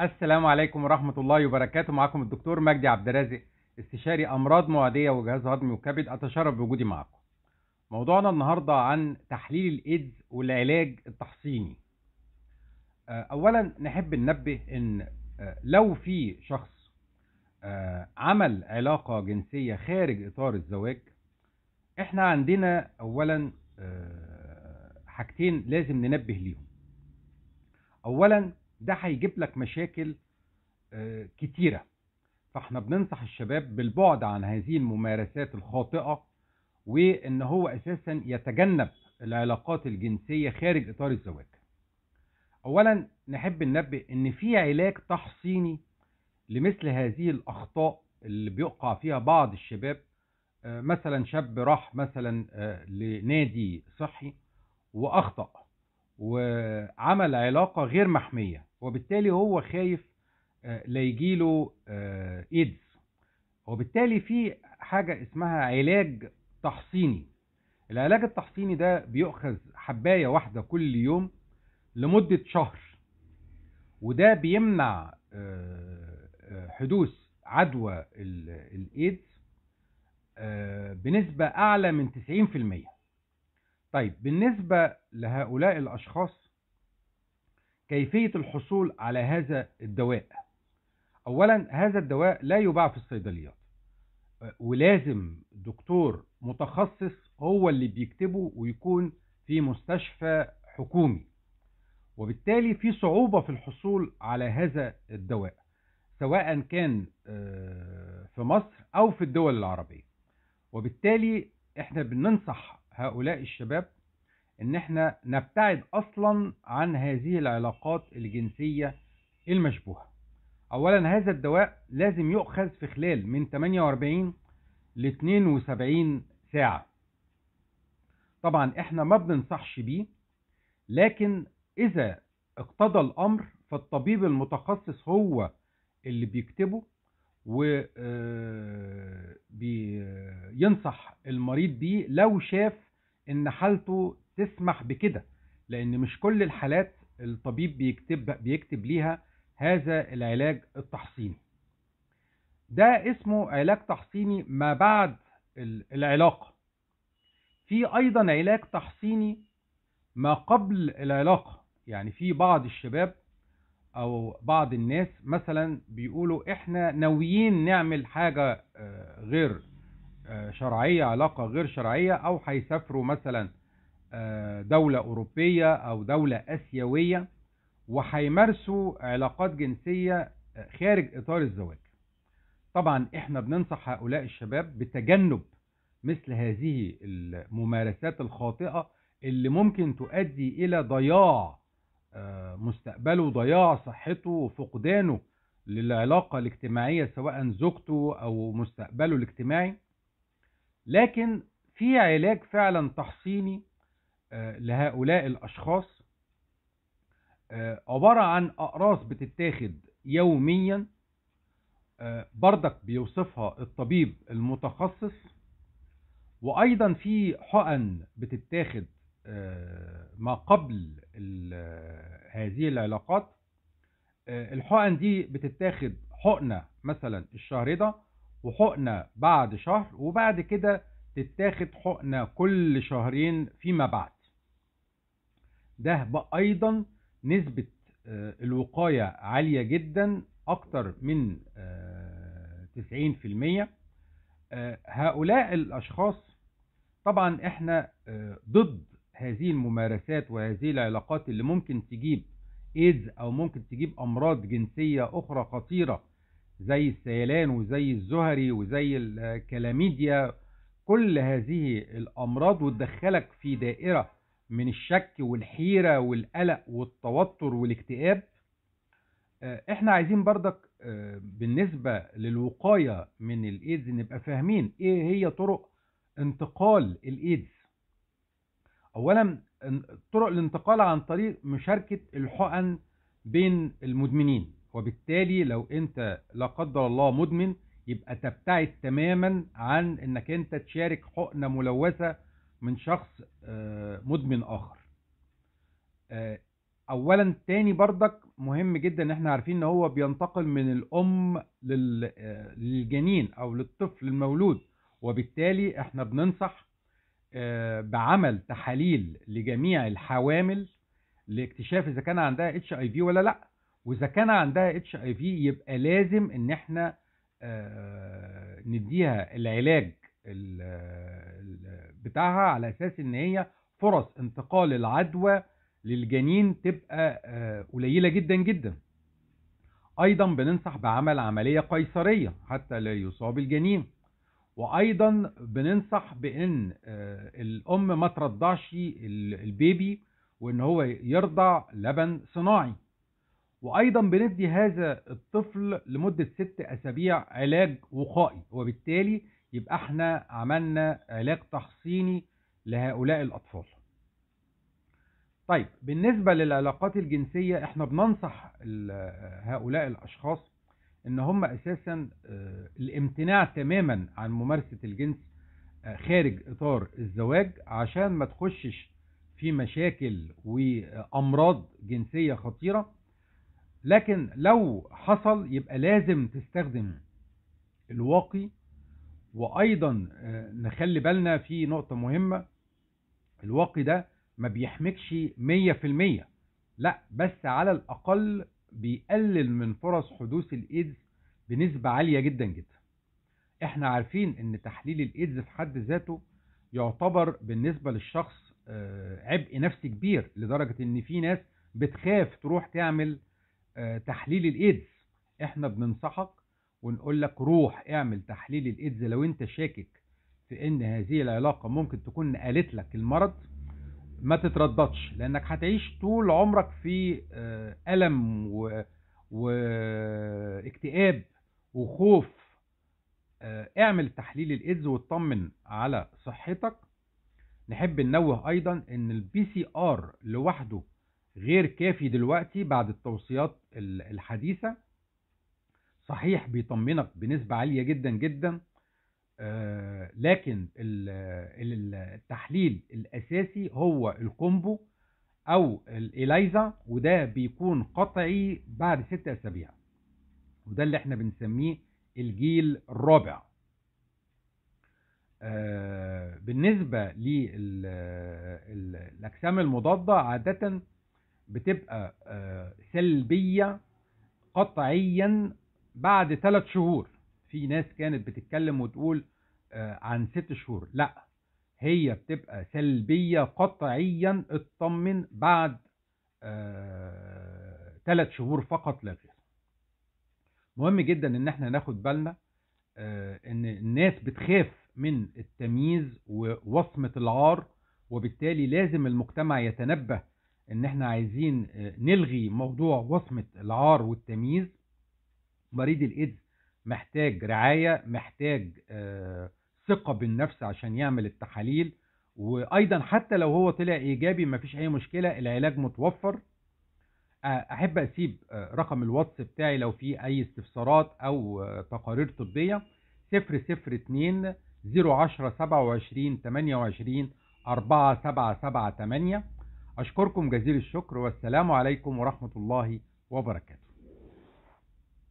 السلام عليكم ورحمة الله وبركاته معكم الدكتور مجدي عبد الرازق استشاري أمراض معدية وجهاز هضمي وكبد أتشرف بوجودي معكم موضوعنا النهاردة عن تحليل الإيدز والعلاج التحصيني آه، أولا نحب ننبه أن آه، لو في شخص آه، عمل علاقة جنسية خارج إطار الزواج احنا عندنا أولا حاجتين لازم ننبه ليهم أولا ده هيجيب لك مشاكل آه، كتيرة فاحنا بننصح الشباب بالبعد عن هذه الممارسات الخاطئة وان هو اساسا يتجنب العلاقات الجنسية خارج اطار الزواج اولا نحب ننبه ان في علاج تحصيني لمثل هذه الاخطاء اللي بيقع فيها بعض الشباب آه، مثلا شاب راح مثلا آه، لنادي صحي واخطأ وعمل علاقة غير محمية وبالتالي هو خايف آه، لا يجيله ايدز آه، وبالتالي في حاجة اسمها علاج تحصيني العلاج التحصيني ده بيؤخذ حباية واحدة كل يوم لمدة شهر وده بيمنع آه، حدوث عدوى الايدز بنسبة اعلى من 90% طيب بالنسبة لهؤلاء الاشخاص كيفية الحصول على هذا الدواء أولا هذا الدواء لا يباع في الصيدليات أه، ولازم دكتور متخصص هو اللي بيكتبه ويكون في مستشفى حكومي وبالتالي في صعوبة في الحصول على هذا الدواء سواء كان أه، في مصر أو في الدول العربية وبالتالي احنا بننصح هؤلاء الشباب ان احنا نبتعد اصلا عن هذه العلاقات الجنسية المشبوهة اولا هذا الدواء لازم يؤخذ في خلال من 48 ل 72 ساعة طبعا احنا ما بننصحش بيه لكن اذا اقتضى الامر فالطبيب المتخصص هو اللي بيكتبه وبينصح آه، آه، المريض بيه لو شاف ان حالته تسمح بكده لأن مش كل الحالات الطبيب بيكتب بيكتب ليها هذا العلاج التحصيني ده اسمه علاج تحصيني ما بعد العلاقة في أيضا علاج تحصيني ما قبل العلاقة يعني في بعض الشباب أو بعض الناس مثلا بيقولوا إحنا ناويين نعمل حاجة آه، غير آه، شرعية علاقة غير شرعية أو هيسافروا مثلا آه، دولة أوروبية أو دولة آسيوية وهيمارسوا علاقات جنسية آه، خارج إطار الزواج طبعا إحنا بننصح هؤلاء الشباب بتجنب مثل هذه الممارسات الخاطئة اللي ممكن تؤدي إلى ضياع آه، مستقبله ضياع صحته وفقدانه للعلاقة الاجتماعية سواء زوجته أو مستقبله الاجتماعي لكن في علاج فعلا تحصيني آه، لهؤلاء الأشخاص آه، عبارة عن أقراص بتتاخد يوميا آه، بردك بيوصفها الطبيب المتخصص وأيضا في حقن بتتاخد ما قبل هذه العلاقات الحقن دي بتتاخد حقنة مثلا الشهر ده وحقنة بعد شهر وبعد كده تتاخد حقنة كل شهرين فيما بعد ده أيضا نسبة آه، الوقاية عالية جدا أكتر من 90% آه، آه، هؤلاء الأشخاص طبعا احنا ضد هذه الممارسات وهذه العلاقات اللي ممكن تجيب ايدز او ممكن تجيب امراض جنسية اخرى خطيرة زي السيلان وزي الزهري وزي الكلاميديا كل هذه الامراض وتدخلك في دائرة من الشك والحيرة والقلق والتوتر والاكتئاب آه، احنا عايزين برضك آه، بالنسبة للوقاية من الايدز نبقى فاهمين ايه هي طرق انتقال الايدز اولا طرق الانتقال عن طريق مشاركة الحقن بين المدمنين وبالتالي لو انت لا قدر الله مدمن يبقى تبتعد تماما عن انك انت تشارك حقنة ملوثة من شخص آه، مدمن اخر آه، اولا تاني بردك مهم جدا ان احنا عارفين ان هو بينتقل من الام آه، للجنين او للطفل المولود وبالتالي احنا بننصح بعمل تحاليل لجميع الحوامل لاكتشاف اذا كان عندها اتش اي في ولا لا واذا كان عندها اتش اي في يبقى لازم ان احنا نديها العلاج بتاعها على اساس ان هي فرص انتقال العدوى للجنين تبقى آه، قليلة جدا جدا ايضا بننصح بعمل عملية قيصرية حتى لا يصاب الجنين وايضا بننصح بان آه، الام ما ترضعش البيبي وان هو يرضع لبن صناعي وايضا بندي هذا الطفل لمده ست اسابيع علاج وقائي وبالتالي يبقى احنا عملنا علاج تحصيني لهؤلاء الأطفال طيب بالنسبة للعلاقات الجنسية احنا بننصح هؤلاء الأشخاص ان هم اساسا آه، الامتناع تماما عن ممارسة الجنس آه، خارج اطار الزواج عشان ما تخشش في مشاكل وامراض جنسية خطيرة لكن لو حصل يبقى لازم تستخدم الواقي وايضا آه، نخلي بالنا في نقطة مهمة الواقي ده ما بيحمكش 100% لا بس على الاقل بيقلل من فرص حدوث الايدز بنسبة عالية جدا جدا احنا عارفين ان تحليل الايدز في حد ذاته يعتبر بالنسبة للشخص آه، عبء نفسي كبير لدرجة ان في ناس بتخاف تروح تعمل آه، تحليل الايدز احنا بننصحك ونقول لك روح اعمل تحليل الايدز لو انت شاكك في ان هذه العلاقه ممكن تكون نقلت لك المرض ما تترددش لانك هتعيش طول عمرك في آه، الم و... واكتئاب وخوف آه، اعمل تحليل الايدز واطمن على صحتك نحب ننوه ايضا ان البي سي ار لوحده غير كافي دلوقتي بعد التوصيات الحديثه صحيح بيطمنك بنسبة عالية جدا جدا آه، لكن التحليل الأساسي هو الكومبو أو الإليزا وده بيكون قطعي بعد ست أسابيع وده اللي احنا بنسميه الجيل الرابع آه، بالنسبة للأجسام المضادة عادة بتبقى آه، سلبية قطعيا بعد ثلاث شهور في ناس كانت بتتكلم وتقول آه، عن ست شهور لا هي بتبقى سلبية قطعيا اطمن بعد ثلاث آه، شهور فقط لا غير مهم جدا ان احنا ناخد بالنا آه، ان الناس بتخاف من التمييز ووصمة العار وبالتالي لازم المجتمع يتنبه ان احنا عايزين نلغي موضوع وصمة العار والتمييز مريض الايدز محتاج رعايه محتاج آه، ثقه بالنفس عشان يعمل التحاليل وايضا حتى لو هو طلع ايجابي مفيش اي مشكله العلاج متوفر آه، احب اسيب آه، رقم الواتس بتاعي لو في اي استفسارات او تقارير طبيه 002 010 27 28 4778 أشكركم جزيل الشكر والسلام عليكم ورحمة الله وبركاته